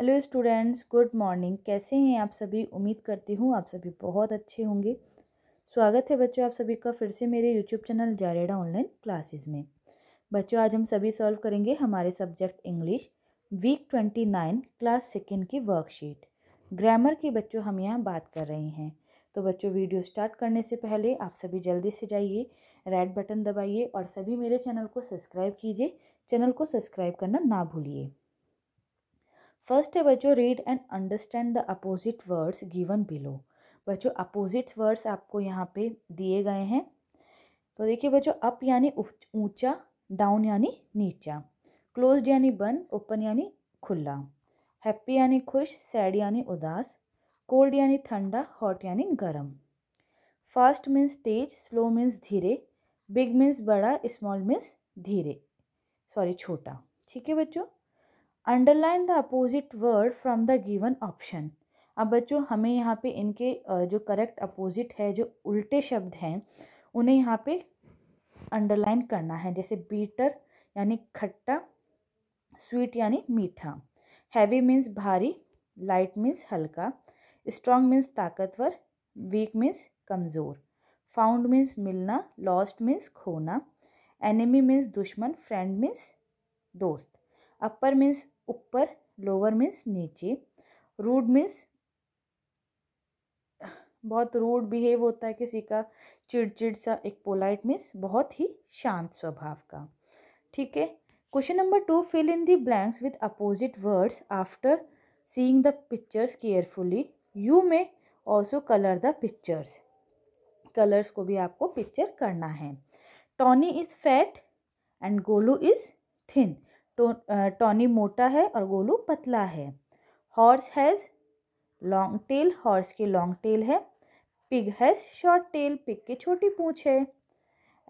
hello students good morning कैसे हैं आप सभी उम्मीद करती हूँ आप सभी बहुत अच्छे होंगे स्वागत है बच्चों आप सभी का फिर से मेरे YouTube channel Jareda online classes में बच्चों आज हम सभी सॉल्व करेंगे हमारे subject English week twenty nine class second की वर्कशीट ग्रामर की बच्चों हम यहाँ बात कर रहे हैं तो बच्चों वीडियो स्टार्ट करने से पहले आप सभी जल्दी से जाइए रेड बटन दबाइए और सभी मेरे चैनल को सब्सक्राइब कीजिए चैनल को सब्सक्राइब करना ना भूलिए फर्स्ट है बच्चों read and understand the opposite words given below बच्चों अपोजिट वर्ड्स आपको यहाँ पे दिए गए हैं तो देखिए बच्चों अप यानी ऊंचा डाउन यानी नीचा क्लोज्ड यानी बंद ओपन यानी खुला हैप्पी यानी खुश सैड यानी उदास कोल्ड यानी ठंडा हॉट यानी गर्म फास्ट मीन्स तेज स्लो मीन्स धीरे बिग मीन्स बड़ा स्मॉल मीन्स धीरे सॉरी छोटा ठीक है बच्चों underline the opposite word from the given option अब बच्चों हमें यहाँ पे इनके जो करेक्ट अपोजिट है जो उल्टे शब्द हैं उन्हें यहाँ पे अंडरलाइन करना है जैसे बीटर यानी खट्टा स्वीट यानी मीठा हैवी मीन्स भारी लाइट मीन्स हल्का स्ट्रॉन्ग मीन्स ताकतवर वीक मीन्स कमज़ोर फाउंड मीन्स मिलना लॉस्ट मीन्स खोना एनिमी मीन्स दुश्मन फ्रेंड मीन्स दोस्त अपर मीन्स ऊपर लोअर मीन्स नीचे रूड मीन्स बहुत रूड बिहेव होता है किसी का चिड़चिड़ सा एक पोलाइट मीन्स बहुत ही शांत स्वभाव का ठीक है question number two fill in the blanks with opposite words after seeing the pictures carefully you may also colour the pictures colours को भी आपको पिक्चर करना है Tony is fat and Golu is thin टो टॉनी मोटा है और गोलू पतला है horse has long tail horse की लॉन्ग टेल है pig has short tail pig की छोटी पूँछ है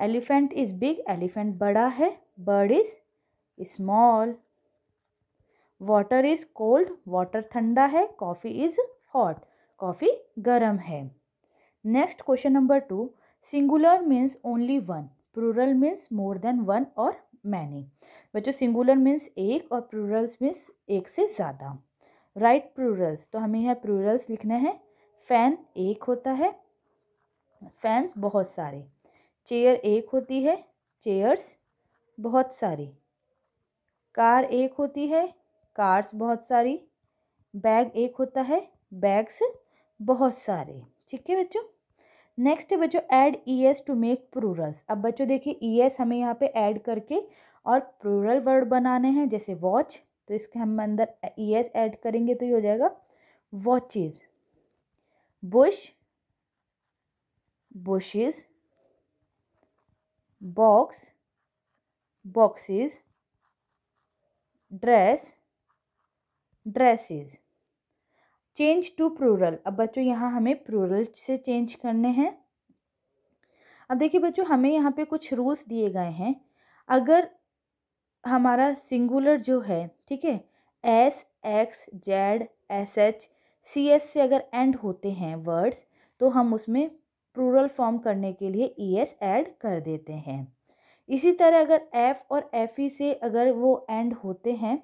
एलिफेंट इज़ बिग एलिफेंट बड़ा है bird is small water is cold water ठंडा है कॉफ़ी इज़ हॉट कॉफ़ी गर्म है next question number two singular means only one plural means more than one और मैनी बच्चों सिंगुलर मीन्स एक और प्रूरल्स मीन्स एक से ज़्यादा राइट प्रूरल्स तो हमें यहाँ प्रूरल्स लिखना है फैन एक होता है फैंस बहुत सारे चेयर एक होती है चेयर्स बहुत सारी कार एक होती है कार्स बहुत सारी बैग एक होता है बैग्स बहुत सारे ठीक है बच्चों नेक्स्ट है बच्चों add E S to make plurals अब बच्चों देखिए ई एस हमें यहाँ पे ऐड करके और प्रूरल वर्ड बनाने हैं जैसे वॉच तो इसके हम अंदर ई एस ऐड करेंगे तो ये हो जाएगा watches bush bushes box boxes dress dresses change to plural अब बच्चों यहाँ हमें प्रूरल से चेंज करने हैं अब देखिए बच्चों हमें यहाँ पे कुछ रूल्स दिए गए हैं अगर हमारा सिंगुलर जो है ठीक है S X Z S H C S से अगर एंड होते हैं वर्ड्स तो हम उसमें प्रूरल फॉर्म करने के लिए ई एस एड कर देते हैं इसी तरह अगर एफ़ और एफ ई से अगर वो एंड होते हैं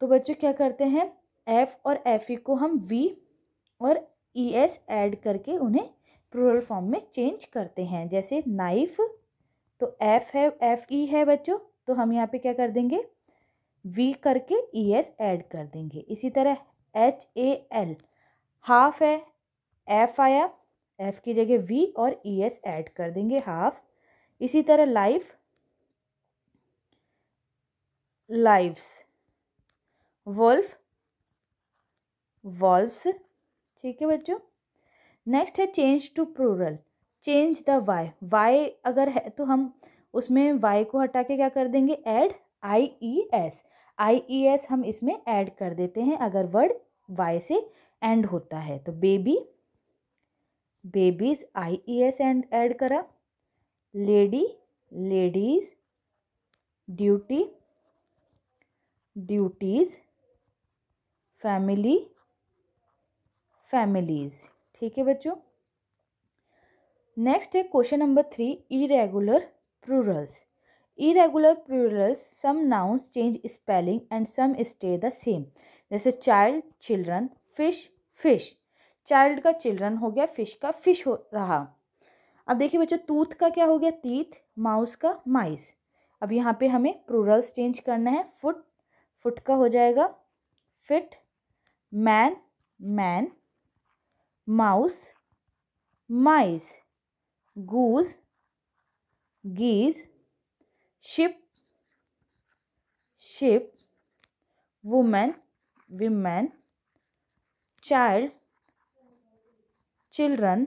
तो बच्चों क्या करते हैं एफ और एफ ई e को हम वी और ई एस ऐड करके उन्हें प्रोरल फॉर्म में चेंज करते हैं जैसे नाइफ तो एफ है एफ ई e है बच्चों तो हम यहाँ पे क्या कर देंगे वी करके ई एस ऐड कर देंगे इसी तरह एच ए एल हाफ है एफ आया एफ की जगह वी और ई एस ऐड कर देंगे हाफ इसी तरह लाइफ लाइव्स वल्फ वॉल्व्स ठीक है बच्चों नेक्स्ट है change to plural change the Y Y अगर है तो हम उसमें वाई को हटा के क्या कर देंगे add I E S I E S हम इसमें ऐड कर देते हैं अगर वर्ड वाई से एंड होता है तो baby babies I E S end add करा lady ladies duty duties family families ठीक है बच्चों नेक्स्ट है question number three irregular plurals irregular plurals some nouns change spelling and some stay the same जैसे child children fish fish child का children हो गया fish का फिश हो रहा अब देखिए बच्चों टूथ का क्या हो गया तीत माउस का माइस अब यहाँ पे हमें प्रूरल्स चेंज करना है फुट फुट का हो जाएगा feet man man mouse mice goose geese sheep sheep woman women child children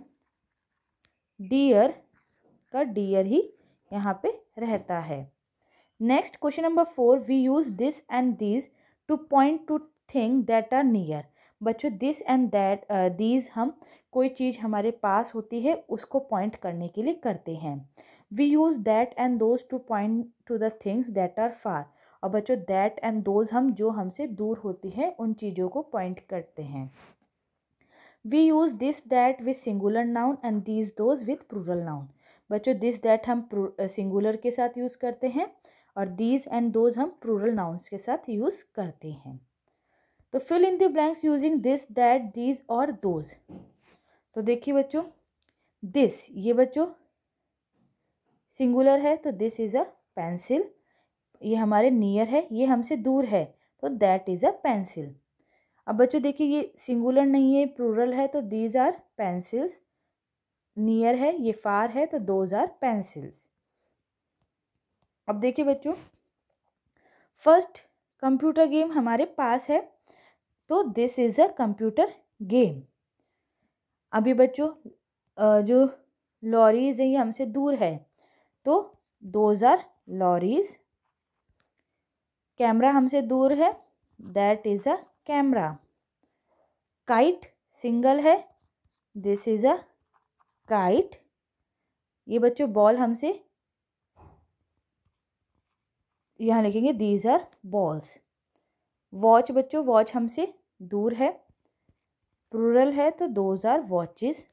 deer का डियर ही यहाँ पे रहता है next question number four we use this and these to point to thing that are near बच्चों this and that these हम कोई चीज़ हमारे पास होती है उसको पॉइंट करने के लिए करते हैं we use that and those to point to the things that are far और बच्चों दैट एंड दोज हम जो हमसे दूर होती हैं उन चीज़ों को पॉइंट करते हैं we use this that with singular noun and these those with plural noun बच्चों दिस दैट हम सिंगुलर uh, के साथ यूज़ करते हैं और दीज एंड दोज हम प्रूरल नाउन्स के साथ यूज़ करते हैं तो fill in the blanks using this that these और दोज तो देखिए बच्चों दिस ये बच्चों सिंगुलर है तो दिस इज़ अ पेंसिल ये हमारे नियर है ये हमसे दूर है तो दैट इज़ अ पेंसिल अब बच्चों देखिए ये सिंगुलर नहीं है प्रूरल है तो दीज आर पेंसिल्स नियर है ये फार है तो दोज आर पेंसिल्स अब देखिए बच्चों फर्स्ट कंप्यूटर गेम हमारे पास है तो this is a computer game अभी बच्चों जो लॉरीज है ये हमसे दूर है तो दोज आर लॉरीज कैमरा हमसे दूर है that is a camera kite single है दिस इज़ अ काइट ये बच्चों बॉल हमसे यहाँ लिखेंगे दीज आर बॉल्स वॉच बच्चों वॉच हमसे दूर है प्रूरल है तो दोज आर वॉचेस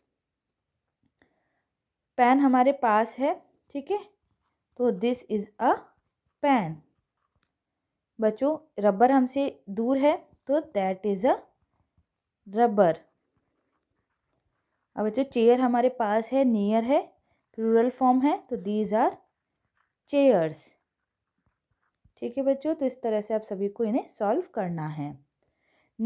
पेन हमारे पास है ठीक है तो दिस इज़ अ पेन बच्चों रबर हमसे दूर है तो दैट इज़ अ रबर अब बच्चों चेयर हमारे पास है नियर है प्रूरल फॉर्म है तो दीज आर चेयर्स ठीक है बच्चों तो इस तरह से आप सभी को इन्हें सॉल्व करना है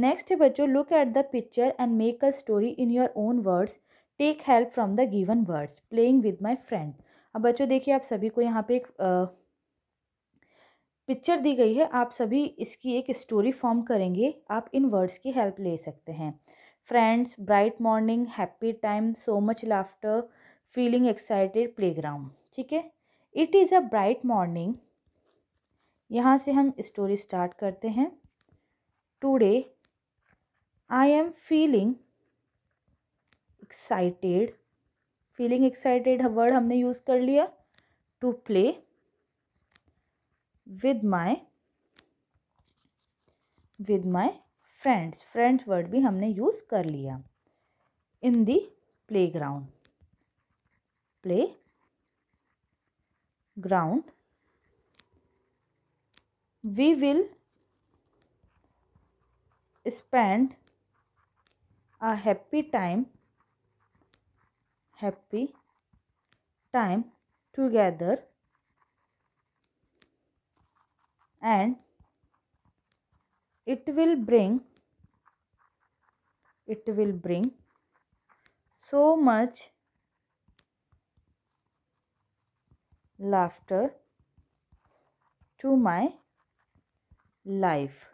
नेक्स्ट है बच्चों look at the picture and make a story in your own words take help from the given words playing with my friend अब बच्चों देखिए आप सभी को यहाँ पे एक पिक्चर दी गई है आप सभी इसकी एक स्टोरी फॉर्म करेंगे आप इन वर्ड्स की हेल्प ले सकते हैं friends bright morning happy time so much laughter feeling excited playground ठीक है it is a bright morning यहाँ से हम स्टोरी स्टार्ट करते हैं today I am feeling excited feeling excited word हमने यूज़ कर लिया to play with my with my friends friends word भी हमने यूज़ कर लिया in the playground playground we will spend a happy time happy time together and it will bring it will bring so much laughter to my life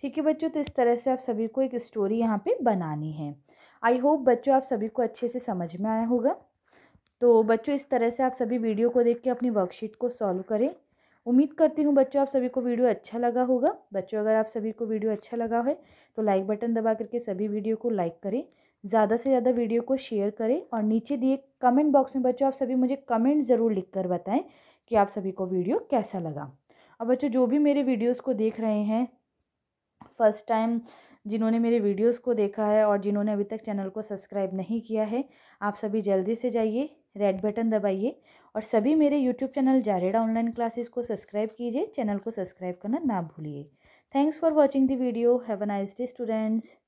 ठीक है बच्चों तो इस तरह से आप सभी को एक स्टोरी यहाँ पे बनानी है आई होप बच्चों आप सभी को अच्छे से समझ में आया होगा तो बच्चों इस तरह से आप सभी वीडियो को देख के अपनी वर्कशीट को सॉल्व करें उम्मीद करती हूँ बच्चों आप सभी को वीडियो अच्छा लगा होगा बच्चों अगर आप सभी को वीडियो अच्छा लगा है तो लाइक बटन दबा करके सभी वीडियो को लाइक करें ज़्यादा से ज़्यादा वीडियो को शेयर करें और नीचे दिए कमेंट बॉक्स में बच्चों आप सभी मुझे कमेंट ज़रूर लिख कर बताएं कि आप सभी को वीडियो कैसा लगा और बच्चों जो भी मेरे वीडियोस को देख रहे हैं फर्स्ट टाइम जिन्होंने मेरे वीडियोस को देखा है और जिन्होंने अभी तक चैनल को सब्सक्राइब नहीं किया है आप सभी जल्दी से जाइए रेड बटन दबाइए और सभी मेरे YouTube channel Jareda online classes को सब्सक्राइब कीजिए चैनल को सब्सक्राइब करना ना भूलिए thanks for watching the video have a nice day students